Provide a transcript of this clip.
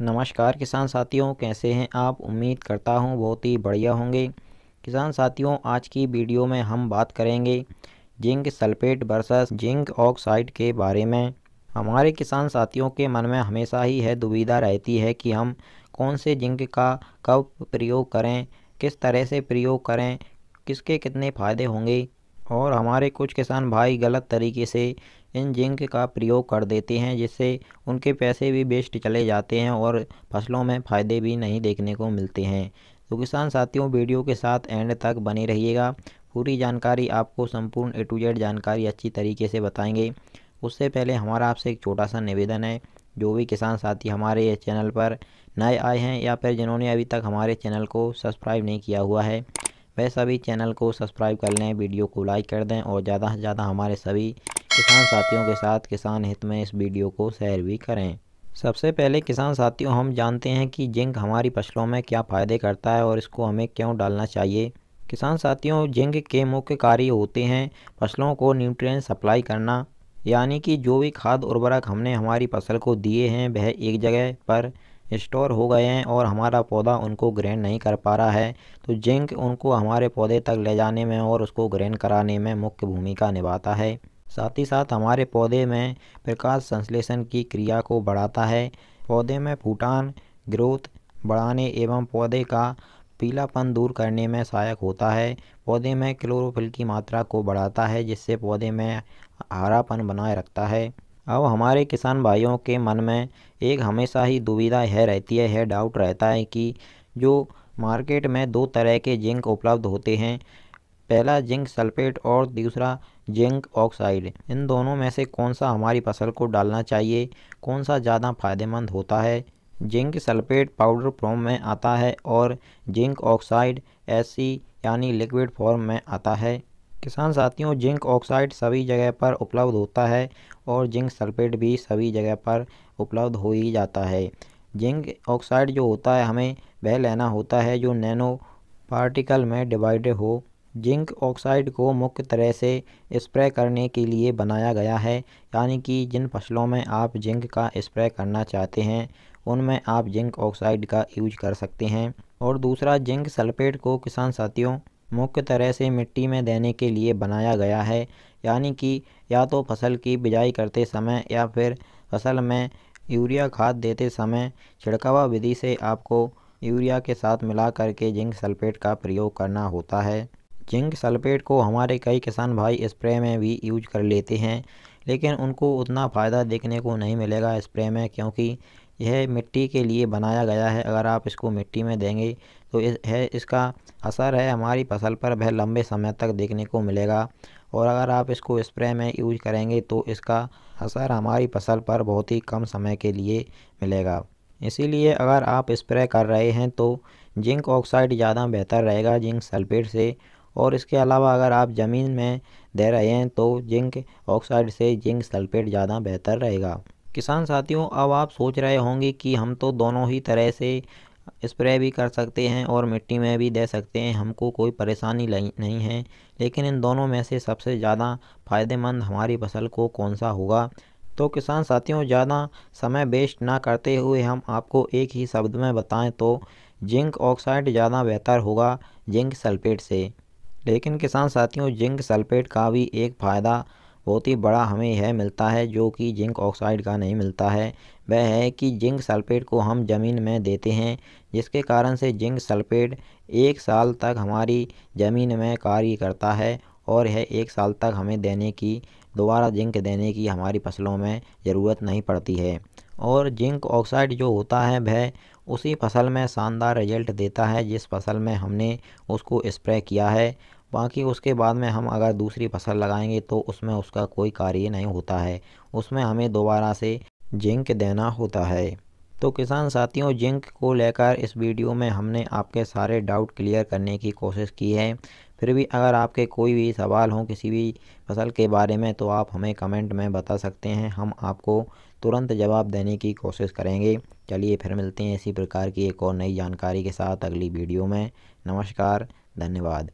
नमस्कार किसान साथियों कैसे हैं आप उम्मीद करता हूं बहुत ही बढ़िया होंगे किसान साथियों आज की वीडियो में हम बात करेंगे zinc sulphate versus zinc oxide के बारे में हमारे किसान साथियों के मन में हमेशा ही है दुविधा रहती है कि हम कौन से जिंक का कब प्रयोग करें किस तरह से प्रयोग करें किसके कितने फ़ायदे होंगे और हमारे कुछ किसान भाई गलत तरीके से इन जिंक का प्रयोग कर देते हैं जिससे उनके पैसे भी वेस्ट चले जाते हैं और फसलों में फ़ायदे भी नहीं देखने को मिलते हैं तो किसान साथियों वीडियो के साथ एंड तक बने रहिएगा पूरी जानकारी आपको संपूर्ण ए टू जेड जानकारी अच्छी तरीके से बताएंगे उससे पहले हमारा आपसे एक छोटा सा निवेदन है जो भी किसान साथी हमारे इस चैनल पर नए आए हैं या फिर जिन्होंने अभी तक हमारे चैनल को सब्सक्राइब नहीं किया हुआ है वह सभी चैनल को सब्सक्राइब कर लें वीडियो को लाइक कर दें और ज़्यादा से ज़्यादा हमारे सभी किसान साथियों के साथ किसान हित में इस वीडियो को शेयर भी करें सबसे पहले किसान साथियों हम जानते हैं कि जिंक हमारी फसलों में क्या फ़ायदे करता है और इसको हमें क्यों डालना चाहिए किसान साथियों जिंक के मुख्य कार्य होते हैं फसलों को न्यूट्रिएंट सप्लाई करना यानी कि जो भी खाद उर्वरक हमने हमारी फसल को दिए हैं वह एक जगह पर स्टोर हो गए हैं और हमारा पौधा उनको ग्रहण नहीं कर पा रहा है तो जिंक उनको हमारे पौधे तक ले जाने में और उसको ग्रहण कराने में मुख्य भूमिका निभाता है साथ ही साथ हमारे पौधे में प्रकाश संश्लेषण की क्रिया को बढ़ाता है पौधे में फूटान ग्रोथ बढ़ाने एवं पौधे का पीलापन दूर करने में सहायक होता है पौधे में क्लोरोफिल की मात्रा को बढ़ाता है जिससे पौधे में हरापन बनाए रखता है अब हमारे किसान भाइयों के मन में एक हमेशा ही दुविधा है रहती है, है डाउट रहता है कि जो मार्केट में दो तरह के जिंक उपलब्ध होते हैं पहला जिंक सल्फेट और दूसरा जिंक ऑक्साइड इन दोनों में से कौन सा हमारी फसल को डालना चाहिए कौन सा ज़्यादा फायदेमंद होता है जिंक सल्फेट पाउडर फॉर्म में आता है और जिंक ऑक्साइड एसी यानी लिक्विड फॉर्म में आता है किसान साथियों जिंक ऑक्साइड सभी जगह पर उपलब्ध होता है और जिंक सल्फेट भी सभी जगह पर उपलब्ध हो ही जाता है जिंक ऑक्साइड जो होता है हमें वह लेना होता है जो नैनो पार्टिकल में डिवाइड हो जिंक ऑक्साइड को मुख्य तरह से स्प्रे करने के लिए बनाया गया है यानी कि जिन फसलों में आप जिंक का स्प्रे करना चाहते हैं उनमें आप जिंक ऑक्साइड का यूज कर सकते हैं और दूसरा जिंक सल्फेट को किसान साथियों मुख्य तरह से मिट्टी में देने के लिए बनाया गया है यानी कि या तो फसल की बिजाई करते समय या फिर फसल में यूरिया खाद देते समय छिड़कावा विधि से आपको यूरिया के साथ मिला करके जिंक सल्फेट का प्रयोग करना होता है जिंक सल्फेट को हमारे कई किसान भाई स्प्रे में भी यूज कर लेते हैं लेकिन उनको उतना फ़ायदा देखने को नहीं मिलेगा स्प्रे में क्योंकि यह मिट्टी के लिए बनाया गया है अगर आप इसको मिट्टी में देंगे तो इस है इसका असर है हमारी फसल पर वह लंबे समय तक देखने को मिलेगा और अगर आप इसको स्प्रे में यूज करेंगे तो इसका असर हमारी फसल पर बहुत ही कम समय के लिए मिलेगा इसीलिए अगर आप स्प्रे कर रहे हैं तो जिंक ऑक्साइड ज़्यादा बेहतर रहेगा जिंक सल्फेट से और इसके अलावा अगर आप ज़मीन में दे रहे हैं तो जिंक ऑक्साइड से जिंक सल्फेट ज़्यादा बेहतर रहेगा किसान साथियों अब आप सोच रहे होंगे कि हम तो दोनों ही तरह से स्प्रे भी कर सकते हैं और मिट्टी में भी दे सकते हैं हमको कोई परेशानी नहीं है लेकिन इन दोनों में से सबसे ज़्यादा फ़ायदेमंद हमारी फसल को कौन सा होगा तो किसान साथियों ज़्यादा समय वेस्ट ना करते हुए हम आपको एक ही शब्द में बताएं तो जिंक ऑक्साइड ज़्यादा बेहतर होगा जिंक सल्फेट से लेकिन किसान साथियों जिंक सल्फेट का भी एक फ़ायदा बहुत ही बड़ा हमें यह मिलता है जो कि जिंक ऑक्साइड का नहीं मिलता है वह है कि जिंक सल्फेट को हम ज़मीन में देते हैं जिसके कारण से जिंक सल्फेट एक साल तक हमारी ज़मीन में कार्य करता है और यह एक साल तक हमें देने की दोबारा जिंक देने की हमारी फसलों में ज़रूरत नहीं पड़ती है और जिंक ऑक्साइड जो होता है वह उसी फसल में शानदार रिजल्ट देता है जिस फसल में हमने उसको स्प्रे किया है बाकी उसके बाद में हम अगर दूसरी फसल लगाएंगे तो उसमें उसका कोई कार्य नहीं होता है उसमें हमें दोबारा से जिंक देना होता है तो किसान साथियों जिंक को लेकर इस वीडियो में हमने आपके सारे डाउट क्लियर करने की कोशिश की है फिर भी अगर आपके कोई भी सवाल हों किसी भी फसल के बारे में तो आप हमें कमेंट में बता सकते हैं हम आपको तुरंत जवाब देने की कोशिश करेंगे चलिए फिर मिलते हैं इसी प्रकार की एक और नई जानकारी के साथ अगली वीडियो में नमस्कार धन्यवाद